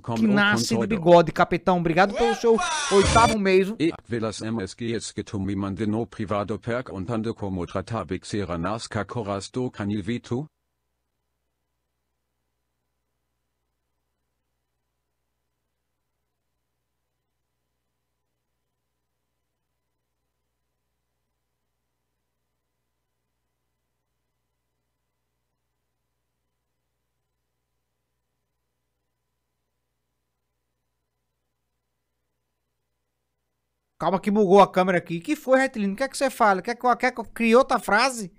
que nasce do bigode. Capitão, obrigado pelo seu oitavo mês. E pelas MSGs que tu me mandou privado per contando como tratabixera nas cacoras do canil vito, Calma que bugou a câmera aqui. Que foi, Retilino? Quer é que você fale? Quer que eu, quer que eu crie outra frase?